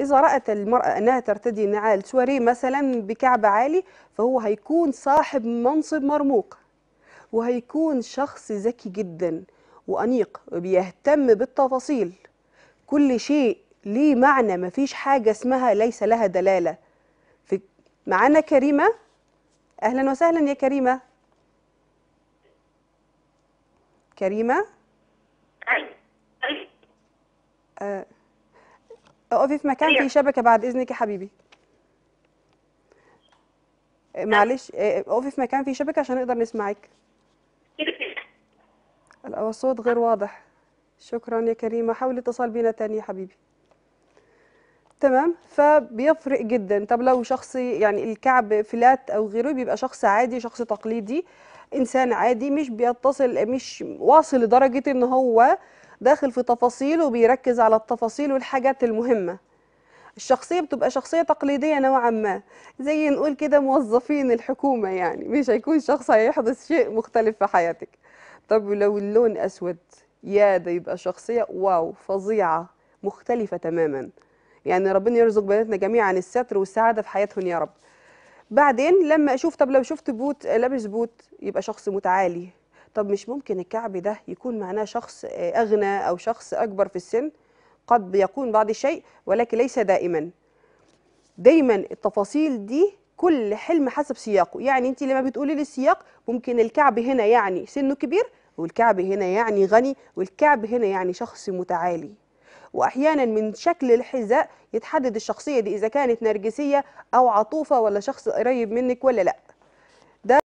إذا رأت المرأة أنها ترتدي نعال سواري مثلا بكعب عالي فهو هيكون صاحب منصب مرموق وهيكون شخص ذكي جدا وأنيق بيهتم بالتفاصيل كل شيء ليه معنى مفيش حاجة اسمها ليس لها دلالة في معانا كريمة أهلا وسهلا يا كريمة كريمة أي أيوة. أي آه. اقفي في مكان فيه شبكه بعد اذنك يا حبيبي آه، معلش آه، آه، اقفي في مكان فيه شبكه عشان نقدر نسمعك الصوت غير واضح شكرا يا كريمه حاولي اتصال بينا تاني يا حبيبي تمام فبيفرق جدا طب لو شخص يعني الكعب فلات او غيره بيبقى شخص عادي شخص تقليدي انسان عادي مش بيتصل مش واصل لدرجه ان هو داخل في تفاصيل وبيركز على التفاصيل والحاجات المهمة الشخصية بتبقى شخصية تقليدية نوعا ما زي نقول كده موظفين الحكومة يعني مش هيكون شخص هيحدث شيء مختلف في حياتك طب لو اللون أسود يا ده يبقى شخصية واو فظيعة مختلفة تماما يعني ربنا يرزق بناتنا جميعا الستر والسعادة في حياتهم يا رب بعدين لما أشوف طب لو شفت بوت لابس بوت يبقى شخص متعالي طب مش ممكن الكعب ده يكون معناه شخص آه، أغنى أو شخص أكبر في السن قد يكون بعض الشيء ولكن ليس دائما دايما التفاصيل دي كل حلم حسب سياقه يعني انت لما بتقولي لي السياق ممكن الكعب هنا يعني سنه كبير والكعب هنا يعني غني والكعب هنا يعني شخص متعالي واحيانا من شكل الحذاء يتحدد الشخصيه دي اذا كانت نرجسيه او عطوفه ولا شخص قريب منك ولا لا